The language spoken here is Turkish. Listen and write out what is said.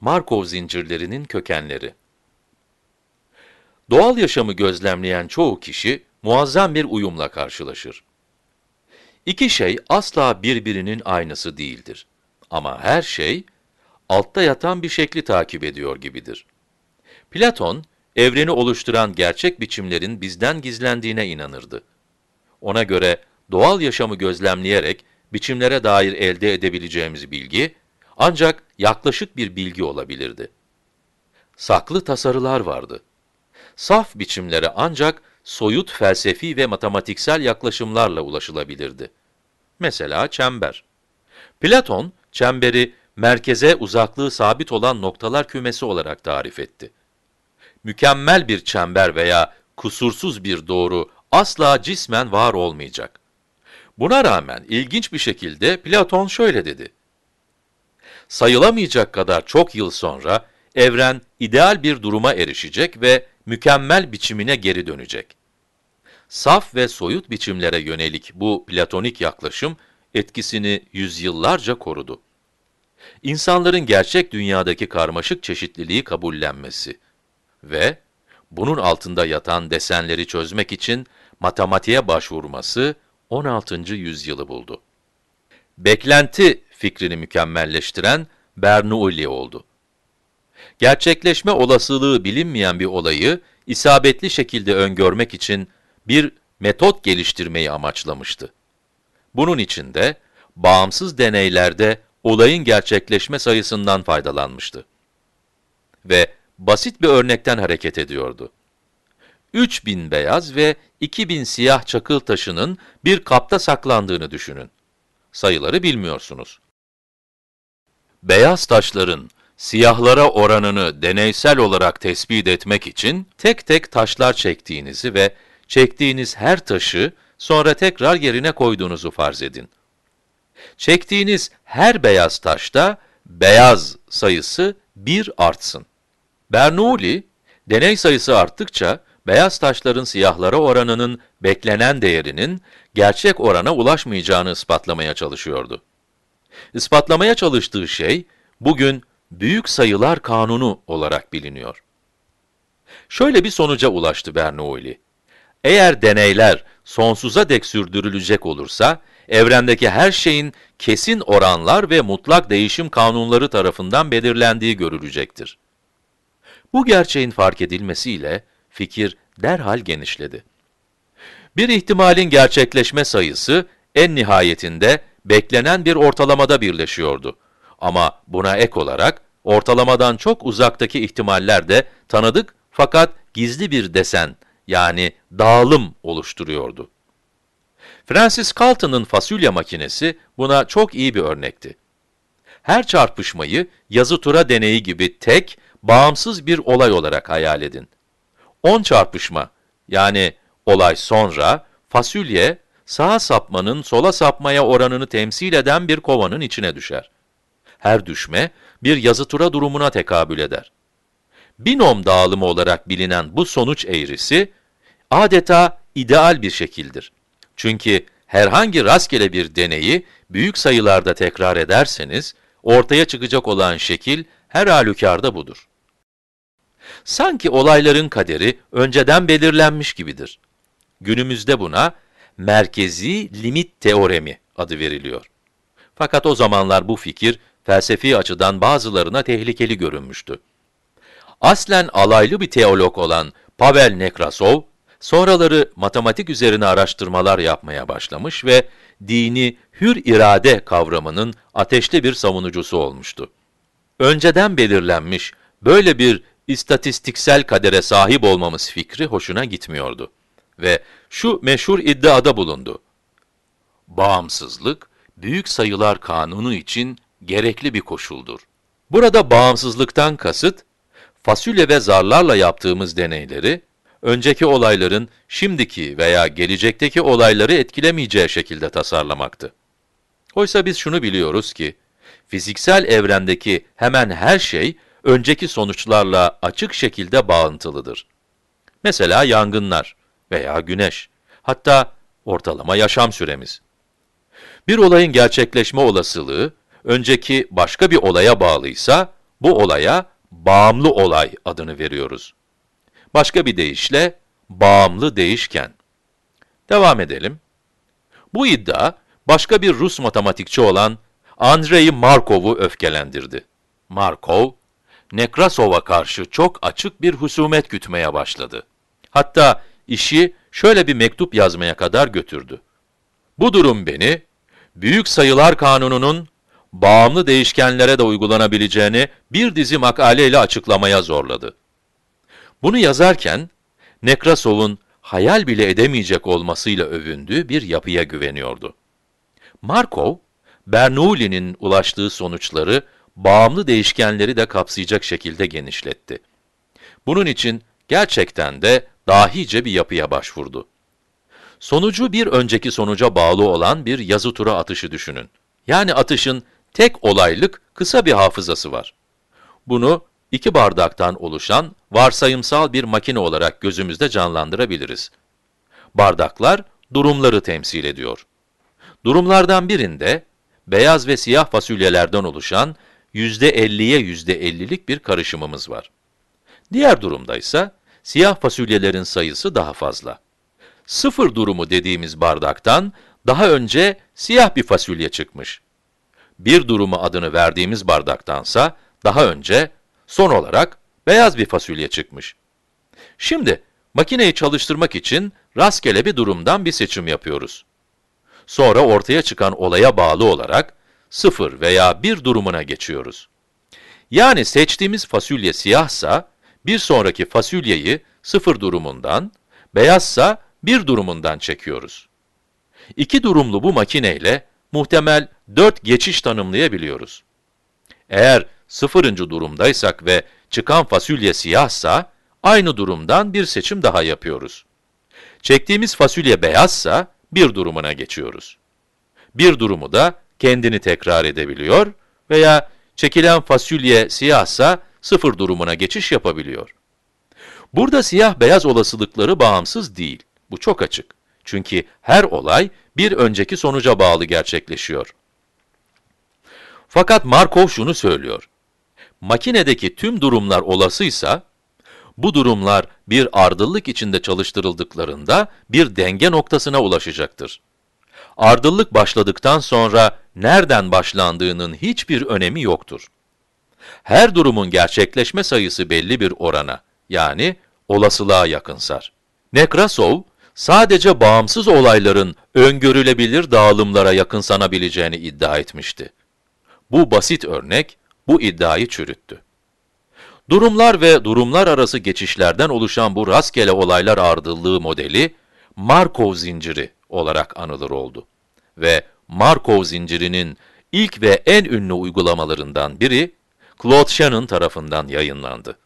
Markov zincirlerinin kökenleri. Doğal yaşamı gözlemleyen çoğu kişi muazzam bir uyumla karşılaşır. İki şey asla birbirinin aynısı değildir. Ama her şey altta yatan bir şekli takip ediyor gibidir. Platon, evreni oluşturan gerçek biçimlerin bizden gizlendiğine inanırdı. Ona göre doğal yaşamı gözlemleyerek biçimlere dair elde edebileceğimiz bilgi, ancak yaklaşık bir bilgi olabilirdi. Saklı tasarılar vardı. Saf biçimlere ancak soyut felsefi ve matematiksel yaklaşımlarla ulaşılabilirdi. Mesela çember. Platon, çemberi merkeze uzaklığı sabit olan noktalar kümesi olarak tarif etti. Mükemmel bir çember veya kusursuz bir doğru asla cismen var olmayacak. Buna rağmen ilginç bir şekilde Platon şöyle dedi sayılamayacak kadar çok yıl sonra evren ideal bir duruma erişecek ve mükemmel biçimine geri dönecek. Saf ve soyut biçimlere yönelik bu platonik yaklaşım etkisini yüzyıllarca korudu. İnsanların gerçek dünyadaki karmaşık çeşitliliği kabullenmesi ve bunun altında yatan desenleri çözmek için matematiğe başvurması 16. yüzyılı buldu. Beklenti fikrini mükemmelleştiren Bernoulli oldu. Gerçekleşme olasılığı bilinmeyen bir olayı isabetli şekilde öngörmek için bir metot geliştirmeyi amaçlamıştı. Bunun için de bağımsız deneylerde olayın gerçekleşme sayısından faydalanmıştı. Ve basit bir örnekten hareket ediyordu. 3000 beyaz ve 2000 siyah çakıl taşının bir kapta saklandığını düşünün. Sayıları bilmiyorsunuz beyaz taşların siyahlara oranını deneysel olarak tespit etmek için tek tek taşlar çektiğinizi ve çektiğiniz her taşı sonra tekrar yerine koyduğunuzu farz edin. Çektiğiniz her beyaz taşta beyaz sayısı 1 artsın. Bernoulli, deney sayısı arttıkça beyaz taşların siyahlara oranının beklenen değerinin gerçek orana ulaşmayacağını ispatlamaya çalışıyordu. İspatlamaya çalıştığı şey, bugün büyük sayılar kanunu olarak biliniyor. Şöyle bir sonuca ulaştı Bernoulli. Eğer deneyler sonsuza dek sürdürülecek olursa, evrendeki her şeyin kesin oranlar ve mutlak değişim kanunları tarafından belirlendiği görülecektir. Bu gerçeğin fark edilmesiyle fikir derhal genişledi. Bir ihtimalin gerçekleşme sayısı en nihayetinde beklenen bir ortalamada birleşiyordu. Ama buna ek olarak ortalamadan çok uzaktaki ihtimaller de tanıdık fakat gizli bir desen yani dağılım oluşturuyordu. Francis Galton'ın fasulye makinesi buna çok iyi bir örnekti. Her çarpışmayı yazı tura deneyi gibi tek, bağımsız bir olay olarak hayal edin. 10 çarpışma yani olay sonra, fasulye sağa sapmanın sola sapmaya oranını temsil eden bir kovanın içine düşer. Her düşme bir yazıtura durumuna tekabül eder. Binom dağılımı olarak bilinen bu sonuç eğrisi adeta ideal bir şekildir. Çünkü herhangi rastgele bir deneyi büyük sayılarda tekrar ederseniz ortaya çıkacak olan şekil her halükarda budur. Sanki olayların kaderi önceden belirlenmiş gibidir. Günümüzde buna merkezi limit teoremi adı veriliyor. Fakat o zamanlar bu fikir felsefi açıdan bazılarına tehlikeli görünmüştü. Aslen alaylı bir teolog olan Pavel Nekrasov, sonraları matematik üzerine araştırmalar yapmaya başlamış ve dini hür irade kavramının ateşli bir savunucusu olmuştu. Önceden belirlenmiş, böyle bir istatistiksel kadere sahip olmamız fikri hoşuna gitmiyordu ve şu meşhur iddiada bulundu. Bağımsızlık, büyük sayılar kanunu için gerekli bir koşuldur. Burada bağımsızlıktan kasıt, fasulye ve zarlarla yaptığımız deneyleri, önceki olayların şimdiki veya gelecekteki olayları etkilemeyeceği şekilde tasarlamaktı. Oysa biz şunu biliyoruz ki, fiziksel evrendeki hemen her şey, önceki sonuçlarla açık şekilde bağıntılıdır. Mesela yangınlar veya güneş, hatta ortalama yaşam süremiz. Bir olayın gerçekleşme olasılığı, önceki başka bir olaya bağlıysa, bu olaya bağımlı olay adını veriyoruz. Başka bir deyişle, bağımlı değişken. Devam edelim. Bu iddia, başka bir Rus matematikçi olan Andrei Markov'u öfkelendirdi. Markov, Nekrasov'a karşı çok açık bir husumet gütmeye başladı. Hatta işi şöyle bir mektup yazmaya kadar götürdü. Bu durum beni, Büyük Sayılar Kanunu'nun bağımlı değişkenlere de uygulanabileceğini bir dizi makaleyle açıklamaya zorladı. Bunu yazarken, Nekrasov'un hayal bile edemeyecek olmasıyla övündüğü bir yapıya güveniyordu. Markov, Bernoulli'nin ulaştığı sonuçları bağımlı değişkenleri de kapsayacak şekilde genişletti. Bunun için gerçekten de dahice bir yapıya başvurdu. Sonucu bir önceki sonuca bağlı olan bir yazı tura atışı düşünün. Yani atışın tek olaylık kısa bir hafızası var. Bunu iki bardaktan oluşan varsayımsal bir makine olarak gözümüzde canlandırabiliriz. Bardaklar durumları temsil ediyor. Durumlardan birinde beyaz ve siyah fasulyelerden oluşan %50'ye %50'lik bir karışımımız var. Diğer durumda ise siyah fasulyelerin sayısı daha fazla. Sıfır durumu dediğimiz bardaktan daha önce siyah bir fasulye çıkmış. Bir durumu adını verdiğimiz bardaktansa daha önce son olarak beyaz bir fasulye çıkmış. Şimdi makineyi çalıştırmak için rastgele bir durumdan bir seçim yapıyoruz. Sonra ortaya çıkan olaya bağlı olarak sıfır veya bir durumuna geçiyoruz. Yani seçtiğimiz fasulye siyahsa, bir sonraki fasulyeyi sıfır durumundan, beyazsa bir durumundan çekiyoruz. İki durumlu bu makineyle muhtemel dört geçiş tanımlayabiliyoruz. Eğer sıfırıncı durumdaysak ve çıkan fasulye siyahsa, aynı durumdan bir seçim daha yapıyoruz. Çektiğimiz fasulye beyazsa, bir durumuna geçiyoruz. Bir durumu da kendini tekrar edebiliyor veya çekilen fasulye siyahsa sıfır durumuna geçiş yapabiliyor. Burada siyah-beyaz olasılıkları bağımsız değil. Bu çok açık. Çünkü her olay bir önceki sonuca bağlı gerçekleşiyor. Fakat Markov şunu söylüyor. Makinedeki tüm durumlar olasıysa, bu durumlar bir ardıllık içinde çalıştırıldıklarında bir denge noktasına ulaşacaktır. Ardıllık başladıktan sonra nereden başlandığının hiçbir önemi yoktur her durumun gerçekleşme sayısı belli bir orana, yani olasılığa yakınsar. Nekrasov, sadece bağımsız olayların öngörülebilir dağılımlara yakınsanabileceğini iddia etmişti. Bu basit örnek, bu iddiayı çürüttü. Durumlar ve durumlar arası geçişlerden oluşan bu rastgele olaylar ardıllığı modeli, Markov zinciri olarak anılır oldu. Ve Markov zincirinin ilk ve en ünlü uygulamalarından biri, Claude Shannon tarafından yayınlandı.